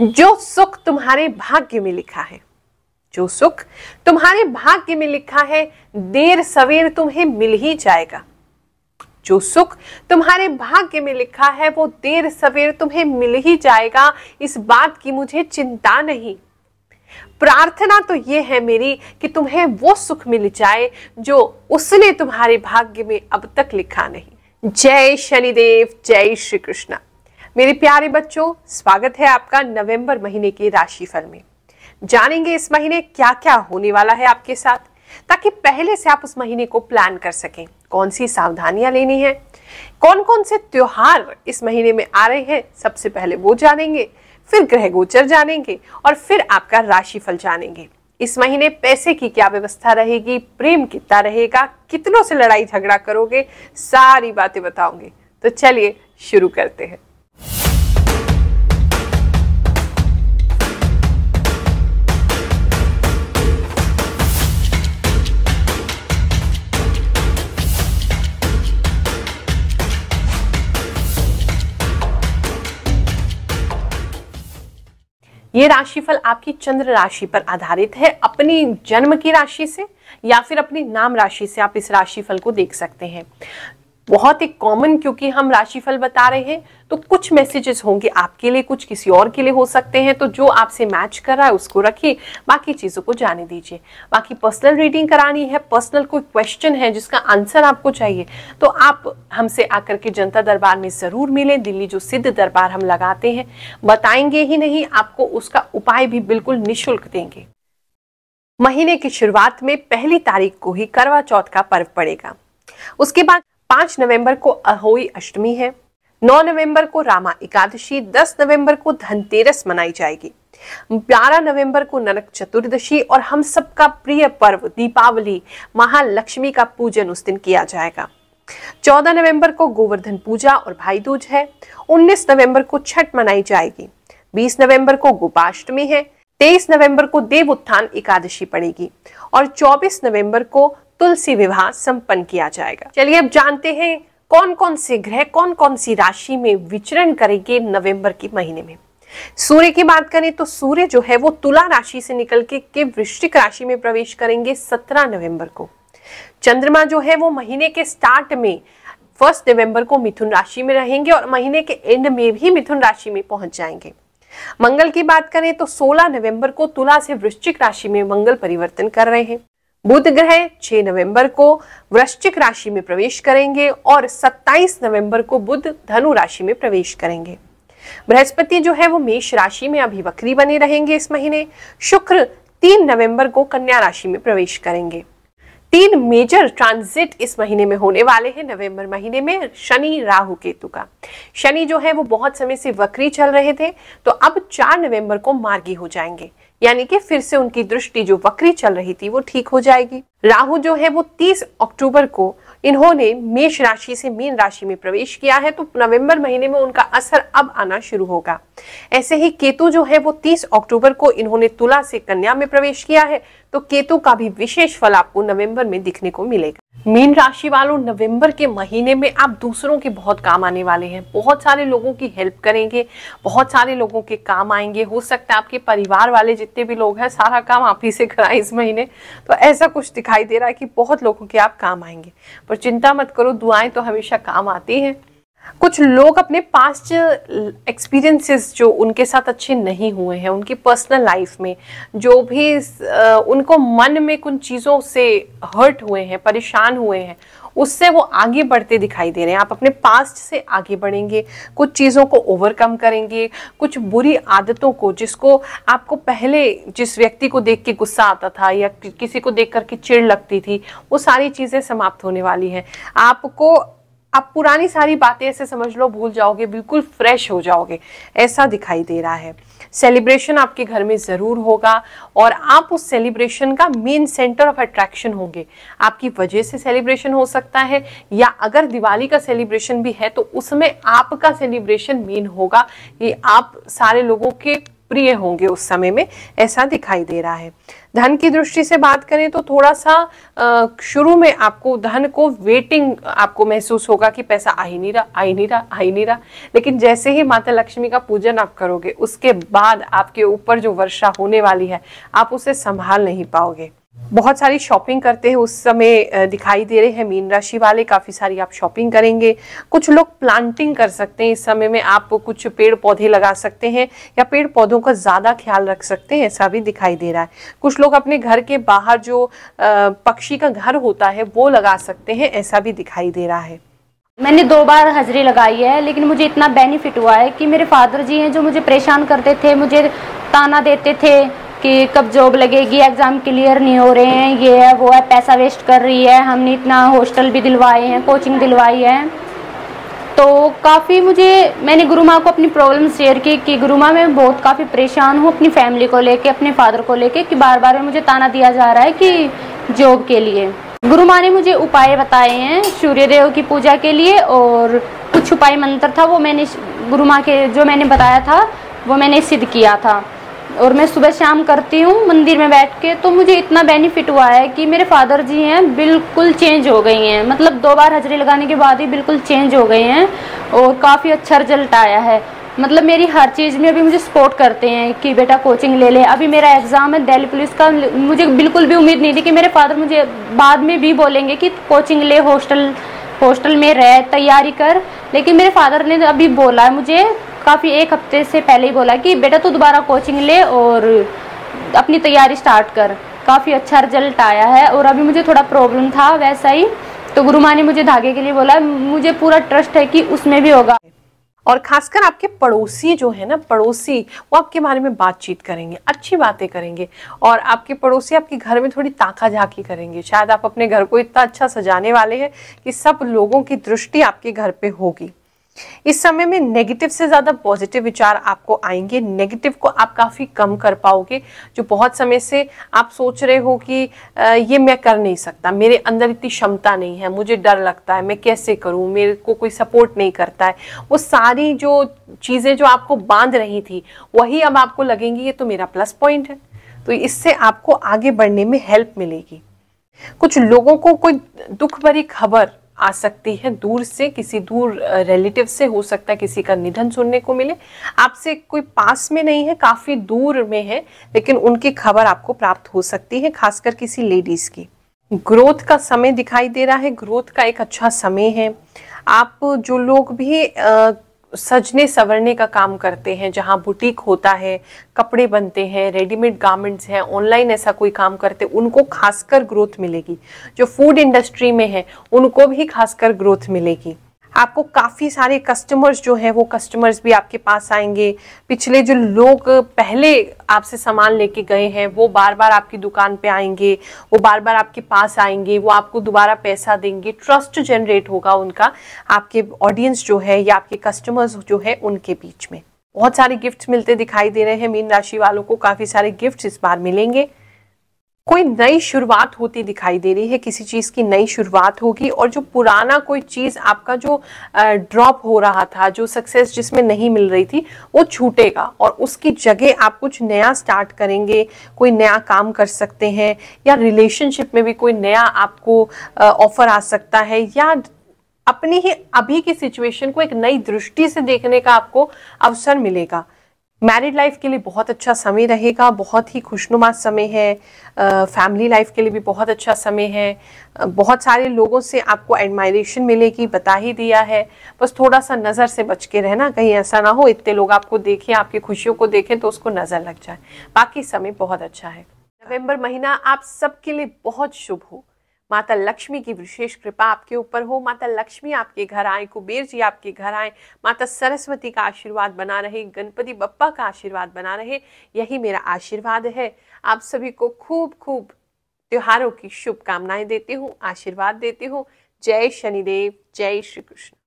जो सुख तुम्हारे भाग्य में लिखा है जो सुख तुम्हारे भाग्य में लिखा है देर सवेर तुम्हें मिल ही जाएगा जो सुख तुम्हारे भाग्य में लिखा है वो देर सवेर तुम्हें मिल ही जाएगा इस बात की मुझे चिंता नहीं प्रार्थना तो ये है मेरी कि तुम्हें वो सुख मिल जाए जो उसने तुम्हारे भाग्य में अब तक लिखा नहीं जय शनिदेव जय श्री कृष्णा मेरे प्यारे बच्चों स्वागत है आपका नवंबर महीने के राशिफल में जानेंगे इस महीने क्या क्या होने वाला है आपके साथ ताकि पहले से आप उस महीने को प्लान कर सकें कौन सी सावधानियां लेनी है कौन कौन से त्योहार इस महीने में आ रहे हैं सबसे पहले वो जानेंगे फिर ग्रह गोचर जानेंगे और फिर आपका राशिफल जानेंगे इस महीने पैसे की क्या व्यवस्था रहेगी प्रेम कितना रहेगा कितनों से लड़ाई झगड़ा करोगे सारी बातें बताओगे तो चलिए शुरू करते हैं ये राशिफल आपकी चंद्र राशि पर आधारित है अपनी जन्म की राशि से या फिर अपनी नाम राशि से आप इस राशिफल को देख सकते हैं बहुत ही कॉमन क्योंकि हम राशिफल बता रहे हैं तो कुछ मैसेजेस होंगे आपके लिए कुछ किसी और के लिए हो सकते हैं तो जो आपसे मैच कर रहा है उसको रखिए बाकी चीज़ों को जाने दीजिए बाकी पर्सनल रीडिंग करानी है पर्सनल कोई क्वेश्चन है जिसका आंसर आपको चाहिए तो आप हमसे आकर के जनता दरबार में ज़रूर मिलें दिल्ली जो सिद्ध दरबार हम लगाते हैं बताएंगे ही नहीं आपको उसका उपाय भी बिल्कुल निःशुल्क देंगे महीने की शुरुआत में पहली तारीख को ही करवा चौथ का पर्व पड़ेगा उसके बाद पांच नवंबर को अहोई अष्टमी है नौ नवंबर को रामा एकादशी दस नवंबर को धनतेरस मनाई जाएगी बारह नवंबर को नरक चतुर्दशी और हम सबका प्रिय पर्व दीपावली महालक्ष्मी का पूजन उस दिन किया जाएगा 14 नवंबर को गोवर्धन पूजा और भाई दूज है 19 नवंबर को छठ मनाई जाएगी 20 नवंबर को गोपाष्टमी है 23 नवंबर को देव उत्थान एकादशी पड़ेगी और 24 नवंबर को तुलसी विवाह संपन्न किया जाएगा चलिए अब जानते हैं कौन कौन से ग्रह कौन कौन सी राशि में विचरण करेंगे नवंबर के महीने में सूर्य की बात करें तो सूर्य जो है वो तुला राशि से निकल के, के वृश्चिक राशि में प्रवेश करेंगे 17 नवंबर को चंद्रमा जो है वो महीने के स्टार्ट में फर्स्ट नवंबर को मिथुन राशि में रहेंगे और महीने के एंड में भी मिथुन राशि में पहुंच जाएंगे मंगल की बात करें तो 16 नवंबर को तुला से वृश्चिक राशि में मंगल परिवर्तन कर रहे हैं बुध ग्रह 6 नवंबर को वृश्चिक राशि में प्रवेश करेंगे और 27 नवंबर को बुध धनु राशि में प्रवेश करेंगे बृहस्पति जो है वो मेष राशि में अभी वक्री बने रहेंगे इस महीने शुक्र 3 नवंबर को कन्या राशि में प्रवेश करेंगे तीन मेजर ट्रांजिट इस महीने में होने वाले हैं नवंबर महीने में शनि राहु केतु का शनि जो है वो बहुत समय से वक्री चल रहे थे तो अब 4 नवंबर को मार्गी हो जाएंगे यानी कि फिर से उनकी दृष्टि जो वक्री चल रही थी वो ठीक हो जाएगी राहु जो है वो 30 अक्टूबर को इन्होंने मेष राशि से मीन राशि में प्रवेश किया है तो नवंबर महीने में उनका असर अब आना शुरू होगा ऐसे ही केतु जो है वो 30 अक्टूबर को इन्होंने तुला से कन्या में प्रवेश किया है तो केतु का भी विशेष फल आपको नवंबर में दिखने को मिलेगा मीन राशि वालों नवंबर के महीने में आप दूसरों के बहुत काम आने वाले हैं बहुत सारे लोगों की हेल्प करेंगे बहुत सारे लोगों के काम आएंगे हो सकता है आपके परिवार वाले जितने भी लोग हैं सारा काम आप ही से कराएं इस महीने तो ऐसा कुछ दिखाई दे रहा है कि बहुत लोगों के आप काम आएंगे पर चिंता मत करो दुआएं तो हमेशा काम आती हैं कुछ लोग अपने पास्ट एक्सपीरियंसेस जो उनके साथ अच्छे नहीं हुए हैं उनकी पर्सनल लाइफ में जो भी उनको मन में कुछ चीज़ों से हर्ट हुए हैं परेशान हुए हैं उससे वो आगे बढ़ते दिखाई दे रहे हैं आप अपने पास्ट से आगे बढ़ेंगे कुछ चीज़ों को ओवरकम करेंगे कुछ बुरी आदतों को जिसको आपको पहले जिस व्यक्ति को देख के गुस्सा आता था या किसी को देख करके चिड़ लगती थी वो सारी चीज़ें समाप्त होने वाली हैं आपको आप पुरानी सारी बातें ऐसे समझ लो भूल जाओगे बिल्कुल फ्रेश हो जाओगे ऐसा दिखाई दे रहा है सेलिब्रेशन आपके घर में ज़रूर होगा और आप उस सेलिब्रेशन का मेन सेंटर ऑफ अट्रैक्शन होंगे आपकी वजह से सेलिब्रेशन हो सकता है या अगर दिवाली का सेलिब्रेशन भी है तो उसमें आपका सेलिब्रेशन मेन होगा ये आप सारे लोगों के प्रिय होंगे उस समय में ऐसा दिखाई दे रहा है धन की दृष्टि से बात करें तो थोड़ा सा शुरू में आपको धन को वेटिंग आपको महसूस होगा कि पैसा आ ही नहीं रहा आ ही नहीं रहा आ ही नहीं रहा लेकिन जैसे ही माता लक्ष्मी का पूजन आप करोगे उसके बाद आपके ऊपर जो वर्षा होने वाली है आप उसे संभाल नहीं पाओगे बहुत सारी शॉपिंग करते हैं उस समय दिखाई दे रहे हैं मीन राशि वाले काफ़ी सारी आप शॉपिंग करेंगे कुछ लोग प्लांटिंग कर सकते हैं इस समय में आप कुछ पेड़ पौधे लगा सकते हैं या पेड़ पौधों का ज़्यादा ख्याल रख सकते हैं ऐसा भी दिखाई दे रहा है कुछ लोग अपने घर के बाहर जो पक्षी का घर होता है वो लगा सकते हैं ऐसा भी दिखाई दे रहा है मैंने दो बार हजरी लगाई है लेकिन मुझे इतना बेनिफिट हुआ है कि मेरे फादर जी हैं जो मुझे परेशान करते थे मुझे ताना देते थे कि कब जॉब लगेगी एग्ज़ाम क्लियर नहीं हो रहे हैं ये है वो है पैसा वेस्ट कर रही है हमने इतना हॉस्टल भी दिलवाए हैं कोचिंग दिलवाई है तो काफ़ी मुझे मैंने गुरु माँ को अपनी प्रॉब्लम शेयर की कि गुरु माँ मैं बहुत काफ़ी परेशान हूँ अपनी फैमिली को लेके अपने फादर को लेके कि बार बार मुझे ताना दिया जा रहा है कि जॉब के लिए गुरु माँ ने मुझे उपाय बताए हैं सूर्यदेव की पूजा के लिए और कुछ उपाय मंत्र था वो मैंने गुरु माँ के जो मैंने बताया था वो मैंने सिद्ध किया था और मैं सुबह शाम करती हूँ मंदिर में बैठ के तो मुझे इतना बेनिफिट हुआ है कि मेरे फादर जी हैं बिल्कुल चेंज हो गई हैं मतलब दो बार हजरी लगाने के बाद ही बिल्कुल चेंज हो गए हैं और काफ़ी अच्छा रिजल्ट आया है मतलब मेरी हर चीज़ में अभी मुझे सपोर्ट करते हैं कि बेटा कोचिंग ले ले अभी मेरा एग्ज़ाम है दिल्ली पुलिस का मुझे बिल्कुल भी उम्मीद नहीं थी कि मेरे फादर मुझे बाद में भी बोलेंगे कि कोचिंग ले हॉस्टल हॉस्टल में रह तैयारी कर लेकिन मेरे फादर ने अभी बोला है मुझे काफ़ी एक हफ्ते से पहले ही बोला कि बेटा तू दोबारा कोचिंग ले और अपनी तैयारी स्टार्ट कर काफ़ी अच्छा रिजल्ट आया है और अभी मुझे थोड़ा प्रॉब्लम था वैसा ही तो गुरु माँ ने मुझे धागे के लिए बोला मुझे पूरा ट्रस्ट है कि उसमें भी होगा और खासकर आपके पड़ोसी जो है ना पड़ोसी वो आपके बारे में बातचीत करेंगे अच्छी बातें करेंगे और आपके पड़ोसी आपके घर में थोड़ी ताका झाकी करेंगे शायद आप अपने घर को इतना अच्छा सजाने वाले हैं कि सब लोगों की दृष्टि आपके घर पे होगी इस समय में नेगेटिव से ज़्यादा पॉजिटिव विचार आपको आएंगे नेगेटिव को आप काफ़ी कम कर पाओगे जो बहुत समय से आप सोच रहे हो कि ये मैं कर नहीं सकता मेरे अंदर इतनी क्षमता नहीं है मुझे डर लगता है मैं कैसे करूँ मेरे को कोई सपोर्ट नहीं करता है वो सारी जो चीज़ें जो आपको बांध रही थी वही अब आपको लगेंगी ये तो मेरा प्लस पॉइंट है तो इससे आपको आगे बढ़ने में हेल्प मिलेगी कुछ लोगों को कोई दुख भरी खबर आ सकती है दूर से किसी दूर रिलेटिव से हो सकता है किसी का निधन सुनने को मिले आपसे कोई पास में नहीं है काफ़ी दूर में है लेकिन उनकी खबर आपको प्राप्त हो सकती है खासकर किसी लेडीज़ की ग्रोथ का समय दिखाई दे रहा है ग्रोथ का एक अच्छा समय है आप जो लोग भी आ, सजने संवरने का काम करते हैं जहाँ बुटीक होता है कपड़े बनते हैं रेडीमेड गारमेंट्स हैं ऑनलाइन ऐसा कोई काम करते उनको खासकर ग्रोथ मिलेगी जो फूड इंडस्ट्री में है उनको भी खासकर ग्रोथ मिलेगी आपको काफ़ी सारे कस्टमर्स जो हैं वो कस्टमर्स भी आपके पास आएंगे पिछले जो लोग पहले आपसे सामान लेके गए हैं वो बार बार आपकी दुकान पे आएंगे वो बार बार आपके पास आएंगे वो आपको दोबारा पैसा देंगे ट्रस्ट जनरेट होगा उनका आपके ऑडियंस जो है या आपके कस्टमर्स जो है उनके बीच में बहुत सारे गिफ्ट मिलते दिखाई दे रहे हैं मीन राशि वालों को काफ़ी सारे गिफ्ट इस बार मिलेंगे कोई नई शुरुआत होती दिखाई दे रही है किसी चीज़ की नई शुरुआत होगी और जो पुराना कोई चीज़ आपका जो ड्रॉप हो रहा था जो सक्सेस जिसमें नहीं मिल रही थी वो छूटेगा और उसकी जगह आप कुछ नया स्टार्ट करेंगे कोई नया काम कर सकते हैं या रिलेशनशिप में भी कोई नया आपको ऑफर आ सकता है या अपनी ही अभी की सिचुएशन को एक नई दृष्टि से देखने का आपको अवसर मिलेगा मैरिड लाइफ के लिए बहुत अच्छा समय रहेगा बहुत ही खुशनुमा समय है फैमिली लाइफ के लिए भी बहुत अच्छा समय है बहुत सारे लोगों से आपको एडमायरेशन मिलेगी बता ही दिया है बस थोड़ा सा नज़र से बच के रहना कहीं ऐसा ना हो इतने लोग आपको देखें आपकी खुशियों को देखें तो उसको नज़र लग जाए बाकी समय बहुत अच्छा है नवम्बर महीना आप सबके लिए बहुत शुभ हो माता लक्ष्मी की विशेष कृपा आपके ऊपर हो माता लक्ष्मी आपके घर आए कुबेर जी आपके घर आए माता सरस्वती का आशीर्वाद बना रहे गणपति बप्पा का आशीर्वाद बना रहे यही मेरा आशीर्वाद है आप सभी को खूब खूब त्योहारों की शुभकामनाएं देती हूँ आशीर्वाद देती हूँ जय शनिदेव जय श्री कृष्ण